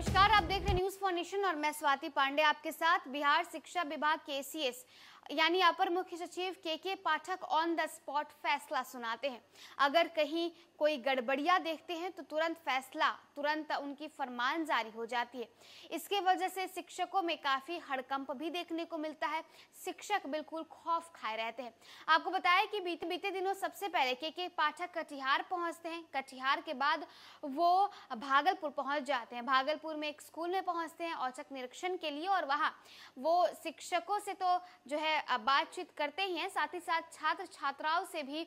नमस्कार आप देख रहे न्यूज फॉर नेशन और मैं स्वाति पांडे आपके साथ बिहार शिक्षा विभाग के एसीएस यानी अपर मुख्य सचिव के के पाठक ऑन द स्पॉट फैसला सुनाते हैं अगर कहीं कोई गड़बड़िया देखते हैं तो तुरंत फैसला तुरंत उनकी फरमान जारी हो जाती है इसके वजह से शिक्षकों में काफ़ी हड़कंप भी देखने को मिलता है शिक्षक बिल्कुल खौफ खाए रहते हैं आपको बताया कि बीते बीते दिनों सबसे पहले के के पाठक कटिहार पहुंचते हैं कटिहार के बाद वो भागलपुर पहुंच जाते हैं भागलपुर में एक स्कूल में पहुंचते हैं औचक निरीक्षण के लिए और वहाँ वो शिक्षकों से तो जो है बातचीत करते हैं साथ ही साथ छात्र छात्राओं से भी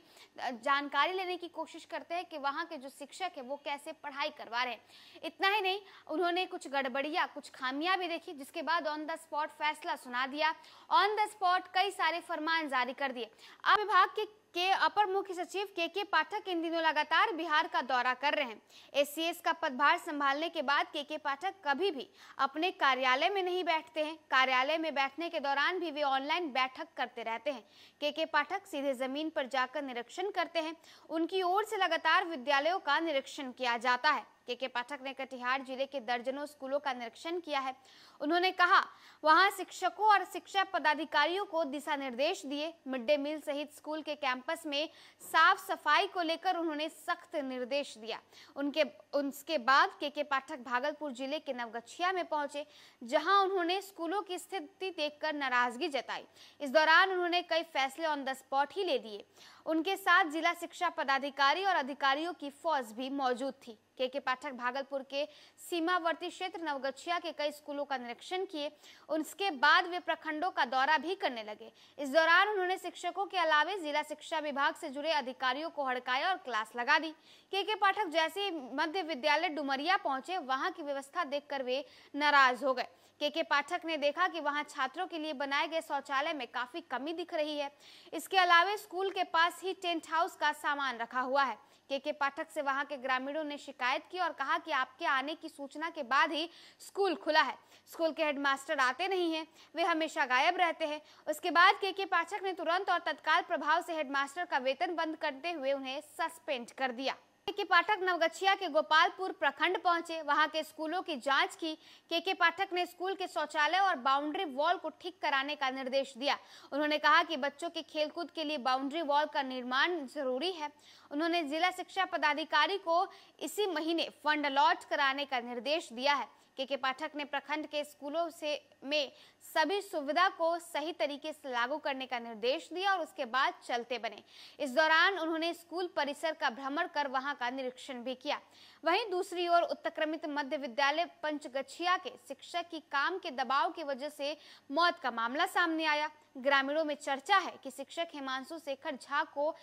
जानकारी लेने की कोशिश करते हैं कि वहाँ के जो शिक्षक है वो कैसे पढ़ाई करवा रहे हैं इतना ही नहीं उन्होंने कुछ गड़बड़िया कुछ खामियां भी देखी जिसके बाद ऑन द स्पॉट फैसला सुना दिया ऑन द स्पॉट कई सारे फरमान जारी कर दिए अब विभाग के के अपर मुख्य सचिव के के पाठक इन दिनों लगातार बिहार का दौरा कर रहे हैं एसीएस का पदभार संभालने के बाद के के पाठक कभी भी अपने कार्यालय में नहीं बैठते हैं कार्यालय में बैठने के दौरान भी वे ऑनलाइन बैठक करते रहते हैं के के पाठक सीधे जमीन पर जाकर निरीक्षण करते हैं उनकी ओर से लगातार विद्यालयों का निरीक्षण किया जाता है के के पाठक ने कटिहार जिले के दर्जनों स्कूलों का निरीक्षण किया है उन्होंने कहा वहां शिक्षकों और शिक्षा पदाधिकारियों को दिशा निर्देश दिए मिड डे मील सहित स्कूल के कैंपस में साफ सफाई को लेकर उन्होंने सख्त निर्देश दिया उनके उसके बाद के के पाठक भागलपुर जिले के नवगछिया में पहुंचे जहां उन्होंने स्कूलों की स्थिति देखकर नाराजगी जताई इस दौरान उन्होंने कई फैसले ऑन द स्पॉट ही ले दिए उनके साथ जिला शिक्षा पदाधिकारी और अधिकारियों की फौज भी मौजूद थी के के पाठक पाठक भागलपुर के सीमावर्ती क्षेत्र नवगछिया के कई स्कूलों का निरीक्षण किए उसके बाद वे प्रखंडों का दौरा भी करने लगे इस दौरान उन्होंने शिक्षकों के अलावे जिला शिक्षा विभाग से जुड़े अधिकारियों को हड़काया और क्लास लगा दी के के पाठक जैसे मध्य विद्यालय डुमरिया पहुंचे वहां की व्यवस्था देखकर वे नाराज हो गए के के पाठक ने देखा कि वहां छात्रों के लिए बनाए गए शौचालय में काफी कमी दिख रही है इसके अलावा स्कूल के पास ही टेंट हाउस का सामान रखा हुआ है के के पाठक से वहां के ग्रामीणों ने शिकायत की और कहा कि आपके आने की सूचना के बाद ही स्कूल खुला है स्कूल के हेडमास्टर आते नहीं हैं वे हमेशा गायब रहते हैं उसके बाद के के पाठक ने तुरंत और तत्काल प्रभाव से हेडमास्टर का वेतन बंद करते हुए उन्हें सस्पेंड कर दिया के पाठक नवगछिया के गोपालपुर प्रखंड पहुंचे वहां के स्कूलों की जांच की के के पाठक ने स्कूल के शौचालय और बाउंड्री वॉल को ठीक कराने का निर्देश दिया उन्होंने कहा कि बच्चों के खेलकूद के लिए बाउंड्री वॉल का निर्माण जरूरी है उन्होंने जिला शिक्षा पदाधिकारी को इसी महीने फंड अलॉट कराने का निर्देश दिया है के के पाठक ने प्रखंड के स्कूलों से में सभी सुविधा को सही तरीके से लागू करने का निर्देश दिया और उसके बाद चलते बने इस दौरान उन्होंने स्कूल परिसर का भ्रमण कर वहां का निरीक्षण भी किया वहीं दूसरी ओर उत्क्रमित मध्य विद्यालय पंचगछिया के शिक्षक की काम के दबाव की वजह से मौत का मामला सामने आया ग्रामीणों में चर्चा है कि शिक्षक हिमांशु शेखर झा को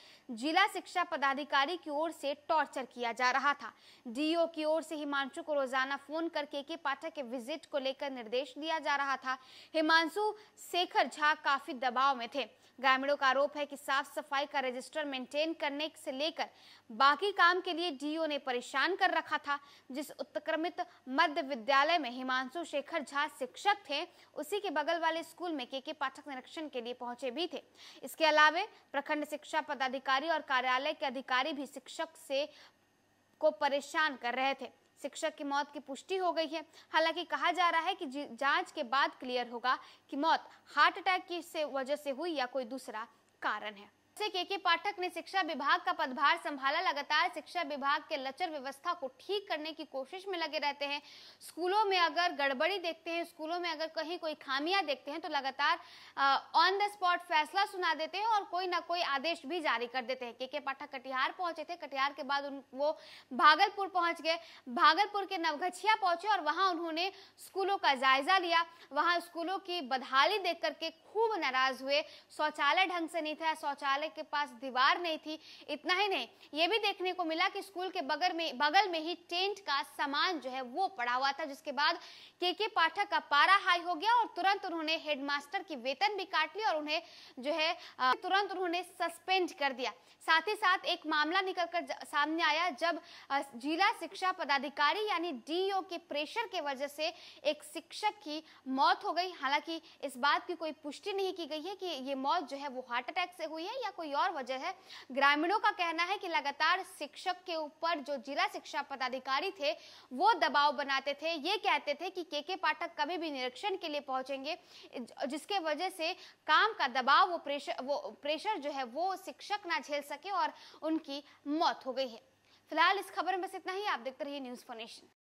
जिला शिक्षा पदाधिकारी की ओर से टॉर्चर किया जा रहा था डीओ की ओर से हिमांशु को रोजाना फोन करके के पाठक के विजिट को लेकर निर्देश दिया जा रहा रहा था हिमांशु शेखर झा काफी दबाव में थे ग्रामीणों का आरोप है कि साफ सफाई का रजिस्टर मेंटेन करने से लेकर बाकी काम के लिए डीओ ने परेशान कर रखा था जिस उत्क्रमित मध्य विद्यालय में हिमांशु शेखर झा शिक्षक थे उसी के बगल वाले स्कूल में के के पाठक निरीक्षण के लिए पहुंचे भी थे इसके अलावे प्रखंड शिक्षा पदाधिकारी और कार्यालय के अधिकारी भी शिक्षक से को परेशान कर रहे थे शिक्षक की मौत की पुष्टि हो गई है हालांकि कहा जा रहा है कि जांच के बाद क्लियर होगा कि मौत हार्ट अटैक की वजह से हुई या कोई दूसरा कारण है के के पाठक ने शिक्षा विभाग का पदभार संभाला लगातार शिक्षा विभाग के लचर व्यवस्था को ठीक करने की कोशिश में लगे रहते हैं स्कूलों में अगर गड़बड़ी देखते हैं स्कूलों में अगर कहीं कोई खामियां देखते हैं तो लगातार ऑन द स्पॉट फैसला सुना देते हैं और कोई ना कोई आदेश भी जारी कर देते हैं के के पाठक कटिहार पहुंचे थे कटिहार के बाद उन वो भागलपुर पहुंच गए भागलपुर के नवगछिया पहुंचे और वहां उन्होंने स्कूलों का जायजा लिया वहां स्कूलों की बदहाली देख करके खूब नाराज हुए शौचालय ढंग से नहीं था शौचालय के पास दीवार नहीं थी इतना ही नहीं ये भी देखने को मिला कि स्कूल के बगल में बगल में ही टेंट का सामान जो है वो पड़ा हुआ था जिसके बाद के के पाठक का पारा हाई हो गया और तुरंत उन्होंने हेडमास्टर की वेतन भी काट ली और उन्हें जो है तुरंत उन्होंने सस्पेंड कर दिया साथ ही साथ एक मामला निकलकर सामने आया जब जिला शिक्षा पदाधिकारी यानी डीओ के प्रेशर के वजह से एक शिक्षक की मौत हो गई हालांकि इस बात की कोई पुष्टि नहीं की गई है कि ये मौत जो है वो हार्ट अटैक से हुई है या या कोई और वजह है ग्रामीणों का कहना है कि लगातार शिक्षक के ऊपर जो जिला शिक्षा पदाधिकारी थे वो दबाव बनाते थे ये कहते थे कि के के पाठक कभी भी निरीक्षण के लिए पहुंचेंगे जिसके वजह से काम का दबाव वो प्रेशर वो प्रेशर जो है वो शिक्षक ना झेल सके और उनकी मौत हो गई है फिलहाल इस खबर में बस इतना ही आप देखते रहिए न्यूज फोनेशन